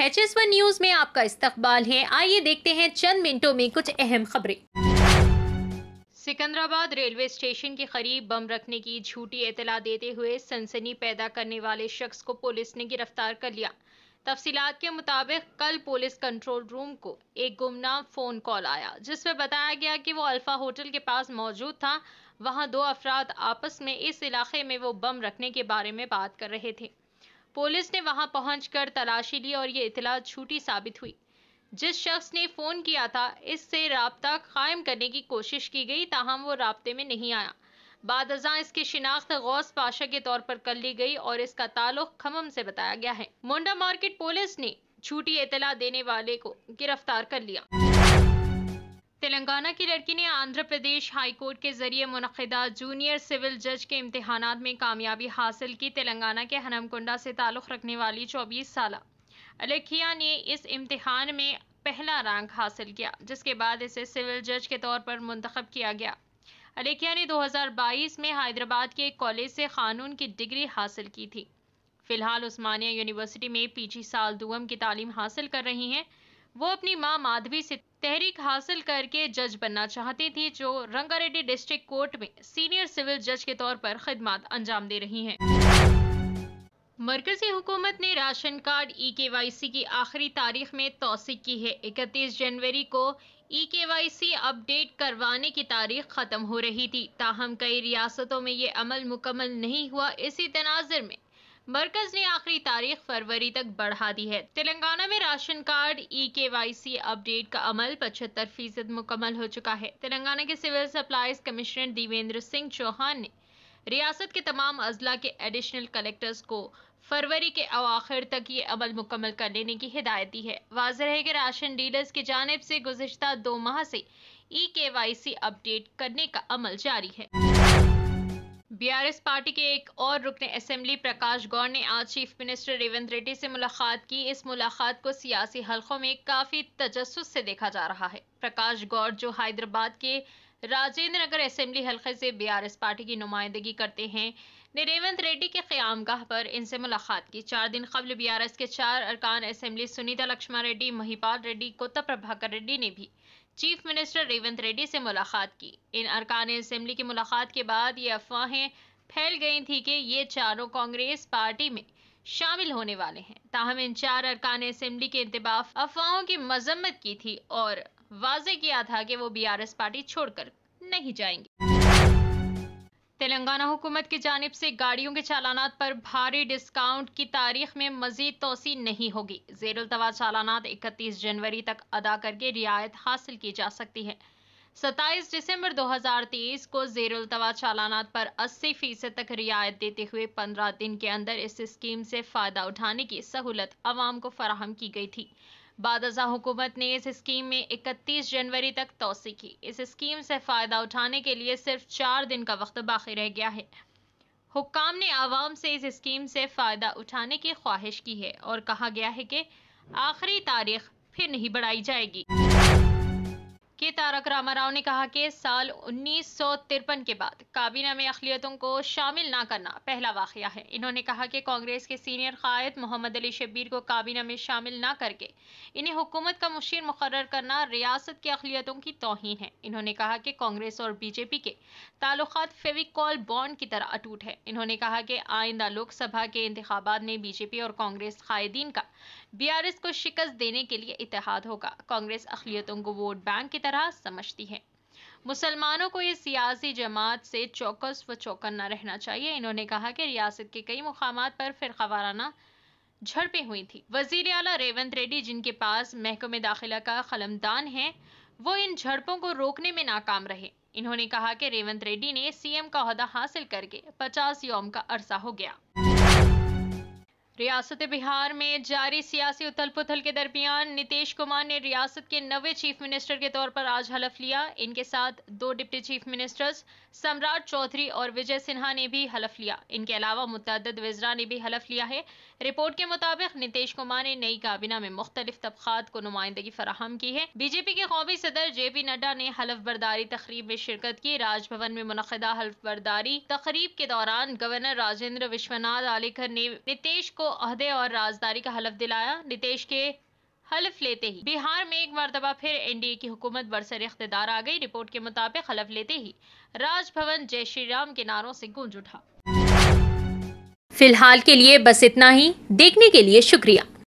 H S one news में आपका इस्तकबाल है आइए देखते हैं चंद मिनटों में कुछ अहम खबरें सिकंदराबाद रेलवे स्टेशन के करीब बम रखने की झूठी इतला देते हुए सनसनी पैदा करने वाले शख्स को पुलिस ने गिरफ्तार कर लिया तफसीत के मुताबिक कल पुलिस कंट्रोल रूम को एक गुमनाम फ़ोन कॉल आया जिसमें बताया गया कि वो अल्फ़ा होटल के पास मौजूद था वहां दो अफराद आपस में इस इलाके में वो बम रखने के बारे में बात कर रहे थे पुलिस ने वहां पहुंचकर तलाशी ली और ये इतला झूठी साबित हुई जिस शख्स ने फ़ोन किया था इससे रबता कायम करने की कोशिश की गई ताहम वो रबते में नहीं आया बाद अजा इसकी शिनाख्त गौस पाशा के तौर पर कर ली गई और इसका ताल्लुक खमम से बताया गया है मुंडा मार्केट पुलिस ने झूठी इतला देने वाले को गिरफ्तार कर लिया तेलंगाना की लड़की ने आंध्र प्रदेश हाईकोर्ट के जरिए मुनदा जूनियर सिविल जज के इम्तहान में कामयाबी हासिल की तेलंगाना के हनमकुंडा से ताल्लुक़ रखने वाली चौबीस साल अलेखिया ने इस इम्तहान में पहला रैंक हासिल किया जिसके बाद इसे सिविल जज के तौर पर मुंतखब किया गया अलेखिया ने 2022 में हैदराबाद के एक कॉलेज से कानून की डिग्री हासिल की थी फिलहाल उस्मानिया यूनिवर्सिटी में जी साल दुम की तालीम हासिल कर रही हैं वो अपनी मां माधवी से तहरीक हासिल करके जज बनना चाहती थी जो रंगारेड्डी डिस्ट्रिक्ट कोर्ट में सीनियर सिविल जज के तौर पर खदमात अंजाम दे रही हैं मरकजी हुकूमत ने राशन कार्ड ई के वाई सी की आखिरी तारीख में तोसी की है इकतीस जनवरी को ई के वाई सी अपडेट करवाने की तारीख ख़त्म हो रही थी ताहम कई रियासतों में ये अमल मुकम्मल नहीं हुआ इसी तनाजर में मरकज ने आखिरी तारीख फरवरी तक बढ़ा दी है तेलंगाना में राशन कार्ड ई के वाई सी अपडेट का अमल पचहत्तर फीसद मुकम्मल हो चुका है तेलंगाना के civil supplies commissioner Devendra Singh Chauhan ने रियासत के तमाम अजला के एडिशनल कलेक्टर्स को फरवरी के अवाखिर तक ये अमल मुकम्मल कर लेने की हिदायत दी है वाजह है कि राशन डीलर्स की जानब से गुजशत दो माह से ई के वाई सी अपडेट करने का अमल जारी है बीआरएस पार्टी के एक और रुकन असेंबली प्रकाश गौर ने आज चीफ मिनिस्टर रेवंत रेड्डी से मुलाकात की इस मुलाकात को सियासी हलकों में काफी तजस से देखा जा रहा है प्रकाश गौर जो हैदराबाद के राजेंद्र नगर असम्बली हलके से बीआरएस पार्टी की नुमाइंदगी करते हैं ने रेवंत रेड्डी के क्यामगाह पर इनसे मुलाकात की चार दिन कबल बीआरएस के चार अरकान असेंबली सुनीता लक्ष्मण रेड्डी महिपाल रेड्डी कोता प्रभाकर रेड्डी ने भी चीफ मिनिस्टर रेवंत रेड्डी से मुलाकात की इन अरकान असम्बली की मुलाकात के बाद ये अफवाहें फैल गई थी कि ये चारों कांग्रेस पार्टी में शामिल होने वाले हैं ताहम इन चार अरकान असम्बली के इंतबाफ अफवाहों की मजम्मत की थी और वाजे किया था कि वो एस पार्टी छोड़कर नहीं जाएंगे तेलंगाना हुकूमत की जानब से गाड़ियों के चालानात पर भारी डिस्काउंट की तारीख में मजीद तोसी नहीं होगी जेरुलतवा चालानात इकतीस जनवरी तक अदा करके रियायत हासिल की जा सकती है सत्ताईस दिसंबर 2023 को जेरुलतवा चालानात पर 80 फीसद तक रियायत देते हुए 15 दिन के अंदर इस स्कीम से फ़ायदा उठाने की सहूलत आवाम को फराहम की गई थी बादशाह हुकूमत ने इस स्कीम में 31 जनवरी तक तोसी की इस स्कीम से फ़ायदा उठाने के लिए सिर्फ चार दिन का वक्त बाकी रह गया है हुकाम ने आवाम से इस स्कीम से फ़ायदा उठाने की ख्वाहिश की है और कहा गया है कि आखिरी तारीख फिर नहीं बढ़ाई जाएगी के तारक रामाराव ने कहा कि साल उन्नीस के बाद काबीना में अखिलियतों को शामिल ना करना पहला वाक़ है इन्होंने कहा कि कांग्रेस के सीनियर कायद मोहम्मद अली शबीर को काबीना में शामिल ना करके इन्हें हुकूमत का मुशीर मुकर करना रियासत के अखिलियतों की तोहन है इन्होंने कहा कि कांग्रेस और बीजेपी के ताल्लुक फेविकॉल बॉन्ड की तरह अटूट है इन्होंने कहा कि आइंदा लोकसभा के इंतबात में बीजेपी और कांग्रेस कायदीन का बी को शिकस्त देने के लिए इतिहाद होगा कांग्रेस अखिलियतों को वोट बैंक की तरह समझती है मुसलमानों को ये सियासी जमात से चौकस व चौकन्ना रहना चाहिए इन्होंने कहा कि रियासत के कई मुकाम पर फिरका वाराना झड़पें हुई थी वजीर अला रेवंत रेड्डी जिनके पास महकमे दाखिला का खलमदान है वो इन झड़पों को रोकने में नाकाम रहे इन्होंने कहा कि रेवंत रेड्डी ने सीएम का अहदा हासिल करके 50 योम का अरसा हो गया रियासत बिहार में जारी सियासी उथल पुथल के दरमियान नीतीश कुमार ने रियासत के नवे चीफ मिनिस्टर के तौर पर आज हलफ लिया इनके साथ दो डिप्टी चीफ मिनिस्टर्स सम्राट चौधरी और विजय सिन्हा ने भी हलफ लिया इनके अलावा मुतद वजरा ने भी हलफ लिया है रिपोर्ट के मुताबिक नीतीश कुमार ने नई काबिना में मुख्तलिफ तबकात को नुमाइंदगी फराहम की है बीजेपी के कौमी सदर जे पी नड्डा ने हलफ बर्दारी तकरीब में शिरकत की राजभवन में मुनदा हलफ बर्दारी तकरीब के दौरान गवर्नर राजेंद्र विश्वनाथ आलेकर ने नीतीश को अहदे और राजदारी का हलफ दिलाया नीतीश के हलफ लेते ही बिहार में एक मरतबा फिर एनडीए की हुकूमत बरसर इकतदार आ गई रिपोर्ट के मुताबिक हलफ लेते ही राजभवन जय श्री राम के नारों से गूंज उठा फिलहाल के लिए बस इतना ही देखने के लिए शुक्रिया